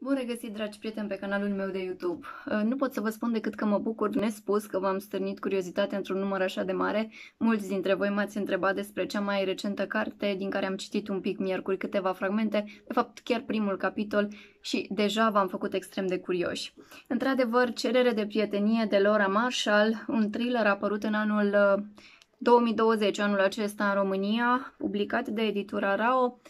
Bun regăsit, dragi prieteni, pe canalul meu de YouTube. Uh, nu pot să vă spun decât că mă bucur nespus că v-am stârnit curiozitatea într-un număr așa de mare. Mulți dintre voi m-ați întrebat despre cea mai recentă carte din care am citit un pic miercuri câteva fragmente, de fapt chiar primul capitol și deja v-am făcut extrem de curioși. Într-adevăr, Cerere de prietenie de Laura Marshall, un thriller apărut în anul 2020, uh, anul acesta în România, publicat de editura RAO,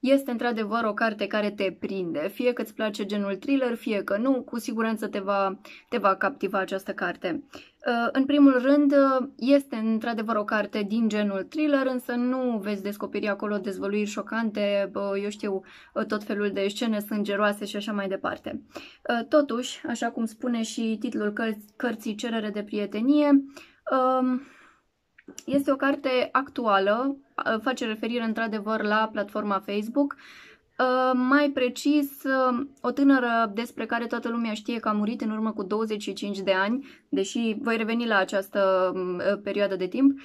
este într-adevăr o carte care te prinde, fie că îți place genul thriller, fie că nu, cu siguranță te va, te va captiva această carte. Uh, în primul rând, uh, este într-adevăr o carte din genul thriller, însă nu veți descoperi acolo dezvăluiri șocante, uh, eu știu, tot felul de scene sângeroase și așa mai departe. Totuși, așa cum spune și titlul cărții Cerere de prietenie, este o carte actuală, face referire într-adevăr la platforma Facebook, mai precis, o tânără despre care toată lumea știe că a murit în urmă cu 25 de ani, deși voi reveni la această perioadă de timp,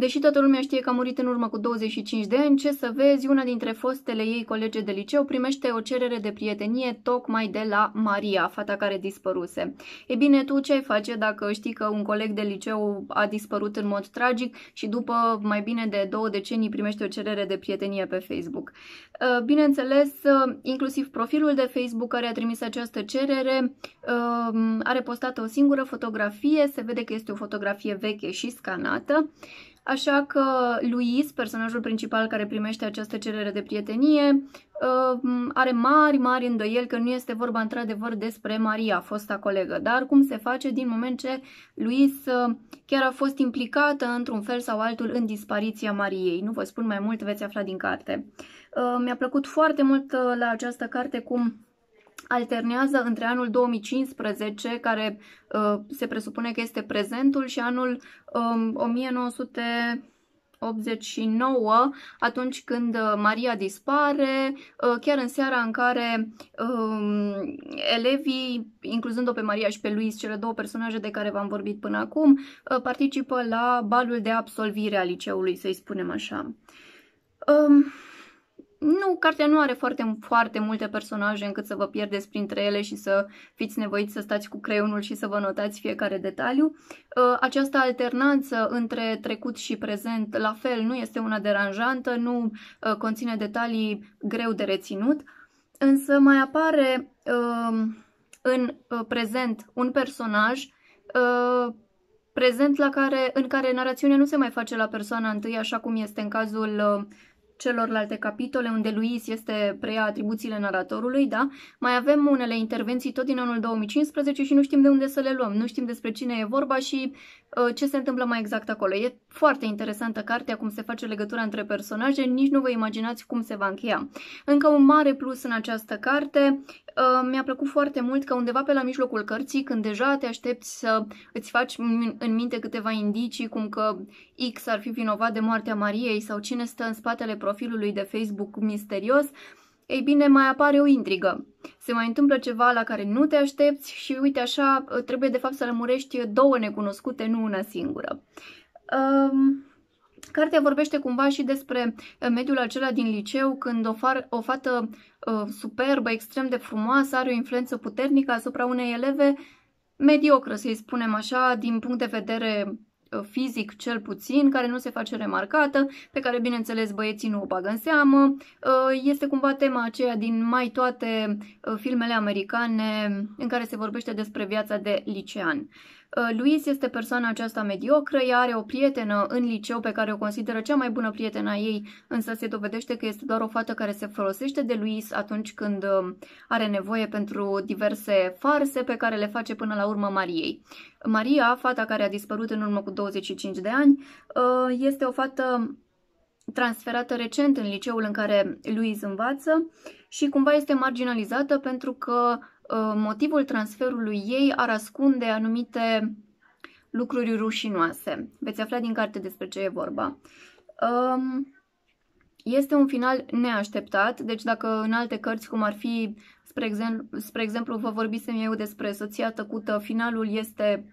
Deși toată lumea știe că a murit în urmă cu 25 de ani, ce să vezi, una dintre fostele ei colege de liceu primește o cerere de prietenie tocmai de la Maria, fata care dispăruse. E bine, tu ce ai face dacă știi că un coleg de liceu a dispărut în mod tragic și după mai bine de două decenii primește o cerere de prietenie pe Facebook? Uh, bineînțeles, uh, inclusiv profilul de Facebook care a trimis această cerere uh, are postată o singură fotografie, se vede că este o fotografie veche și scanată. Așa că Luis, personajul principal care primește această cerere de prietenie, uh, are mari, mari îndoieli că nu este vorba într-adevăr despre Maria, fosta colegă. Dar cum se face din moment ce Luis uh, chiar a fost implicată într-un fel sau altul în dispariția Mariei? Nu vă spun mai mult, veți afla din carte. Uh, mi-a plăcut foarte mult la această carte cum alternează între anul 2015, care uh, se presupune că este prezentul, și anul uh, 1900. 89, atunci când uh, Maria dispare, uh, chiar în seara în care um, elevii, incluzând-o pe Maria și pe Luis, cele două personaje de care v-am vorbit până acum, uh, participă la balul de absolvire a liceului, să-i spunem așa. Um, nu, cartea nu are foarte, foarte multe personaje încât să vă pierdeți printre ele și să fiți nevoiți să stați cu creionul și să vă notați fiecare detaliu. Ă, această alternanță între trecut și prezent, la fel, nu este una deranjantă, nu ă, conține detalii greu de reținut, însă mai apare ă, în prezent un personaj prezent la care, în care narațiunea nu se mai face la persoana întâi, așa cum este în cazul uh, celorlalte capitole unde Luis este preia atribuțiile naratorului, da? Mai avem unele intervenții tot din anul 2015 și nu știm de unde să le luăm, nu știm despre cine e vorba și uh, ce se întâmplă mai exact acolo. E foarte interesantă cartea, cum se face legătura între personaje, nici nu vă imaginați cum se va încheia. Încă un mare plus în această carte, uh, mi-a plăcut foarte mult că undeva pe la mijlocul cărții, când deja te aștepți să îți faci în minte câteva indicii, cum că X ar fi vinovat de moartea Mariei sau cine stă în spatele profilului de Facebook misterios, ei bine, mai apare o intrigă. Se mai întâmplă ceva la care nu te aștepți și uite așa, trebuie de fapt să lămurești două necunoscute, nu una singură. Um... Cartea vorbește cumva și despre eh, mediul acela din liceu, când o, far, o fată uh, superbă, extrem de frumoasă, are o influență puternică asupra unei eleve mediocră, să-i spunem așa, din punct de vedere Uh, fizic cel puțin, care nu se face remarcată, pe care bineînțeles băieții nu o bagă în seamă. Uh, este cumva tema aceea din mai toate uh, filmele americane în care se vorbește despre viața de licean. Uh, Luis este persoana aceasta mediocră, ea are o prietenă în liceu pe care o consideră cea mai bună prietena ei, însă se dovedește că este doar o fată care se folosește de Luis atunci când uh, are nevoie pentru diverse farse pe care le face până la urmă Mariei. Maria, fata care a dispărut în urmă cu 25 de ani, uh, este o fată transferată recent în liceul în care Luis învață și cumva este marginalizată pentru că Uh, motivul transferului ei ar ascunde anumite lucruri rușinoase. Veți afla din carte despre ce e vorba. Um, este un final neașteptat, deci dacă în alte cărți, cum ar fi, spre exemplu, spre exemplu vă vorbisem eu despre soția tăcută, finalul este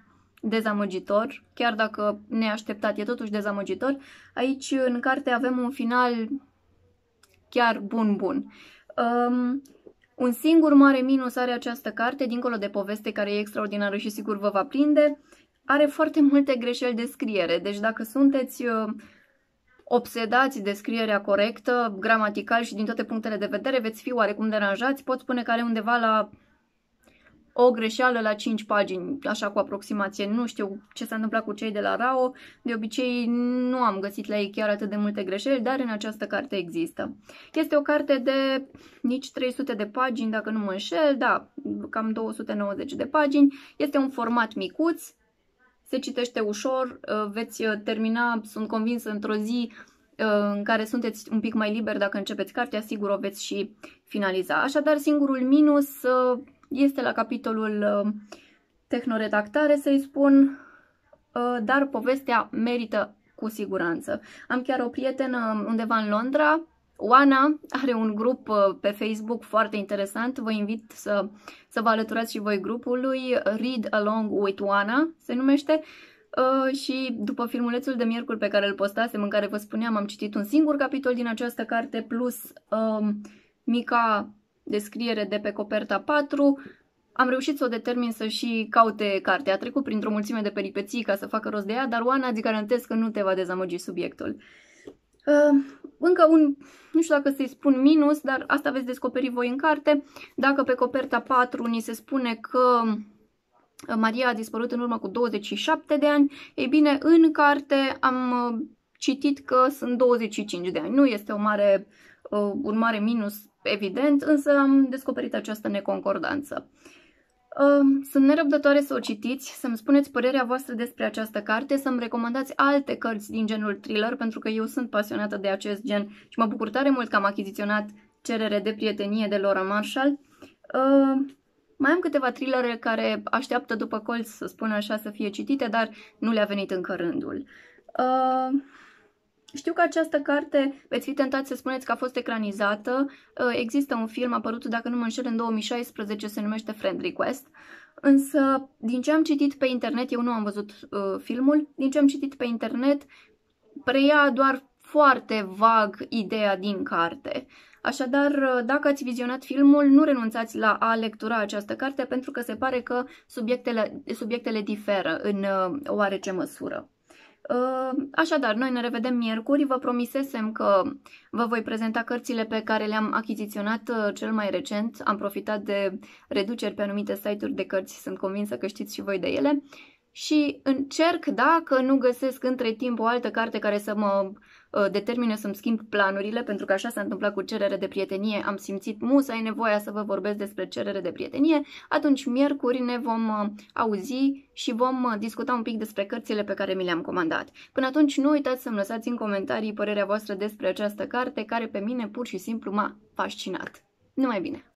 dezamăgitor, chiar dacă neașteptat e totuși dezamăgitor. Aici, în carte, avem un final chiar bun, bun. Um, un singur mare minus are această carte, dincolo de poveste care e extraordinară și sigur vă va prinde, are foarte multe greșeli de scriere. Deci dacă sunteți uh, obsedați de scrierea corectă, gramatical și din toate punctele de vedere, veți fi oarecum deranjați. Pot spune că are undeva la o greșeală la 5 pagini, așa cu aproximație. Nu știu ce s-a întâmplat cu cei de la RAO, de obicei nu am găsit la ei chiar atât de multe greșeli, dar în această carte există. Este o carte de nici 300 de pagini, dacă nu mă înșel, da, cam 290 de pagini. Este un format micuț, se citește ușor, uh, veți uh, termina, sunt convinsă, într-o zi uh, în care sunteți un pic mai liber dacă începeți cartea, sigur o veți și finaliza. Așadar, singurul minus este la capitolul uh, tehnoredactare, să-i spun, uh, dar povestea merită cu siguranță. Am chiar o prietenă um, undeva în Londra, Oana are un grup uh, pe Facebook foarte interesant, vă invit să, să vă alăturați și voi grupului, Read Along with Oana se numește, și după filmulețul de miercuri pe care îl postasem, în care vă spuneam, am citit un singur capitol din această carte, plus uh, mica descriere de pe coperta 4, am reușit să o determin să și caute cartea. A trecut printr-o mulțime de peripeții ca să facă rost de ea, dar Oana îți garantez că nu te va dezamăgi subiectul. Uh, încă un, nu știu dacă să-i spun minus, dar asta veți descoperi voi în carte. Dacă pe coperta 4 ni se spune că uh, Maria a dispărut în urmă cu 27 de ani, ei bine, în carte am uh, citit că sunt 25 de ani. Nu este o mare uh, Uh, un mare minus, evident, însă am descoperit această neconcordanță. Uh, sunt nerăbdătoare să o citiți, să-mi spuneți părerea voastră despre această carte, să-mi recomandați alte cărți din genul thriller, pentru că eu sunt pasionată de acest gen și mă bucur tare mult că am achiziționat cerere de prietenie de Laura Marshall. Uh, mai am câteva thrillere care așteaptă după colț, să spun așa, să fie citite, dar nu le-a venit încă rândul. Uh, știu că această carte, veți fi tentați să spuneți că a fost ecranizată. Uh, există un film apărut, dacă nu mă înșel, în 2016, se numește Friend Request. Însă, din ce am citit pe internet, eu nu am văzut uh, filmul, din ce am citit pe internet, preia doar foarte vag ideea din carte. Așadar, uh, dacă ați vizionat filmul, nu renunțați la a lectura această carte pentru că se pare că subiectele, subiectele diferă în uh, oarece măsură. Ă, așadar, noi ne revedem miercuri. Vă promisesem că vă voi prezenta cărțile pe care le-am achiziționat ă, cel mai recent. Am profitat de reduceri pe anumite site-uri de cărți, sunt convinsă că știți și voi de ele. Și încerc, dacă nu găsesc între timp o altă carte care să mă uh, Uh, determină să-mi schimb planurile, pentru că așa s-a întâmplat cu cerere de prietenie, am simțit ai nevoia să vă vorbesc despre cerere de prietenie, atunci miercuri ne vom uh, auzi și vom uh, discuta un pic despre cărțile pe care mi le-am comandat. Până atunci nu uitați să-mi lăsați în comentarii părerea voastră despre această carte care pe mine pur și simplu m-a fascinat. Numai bine!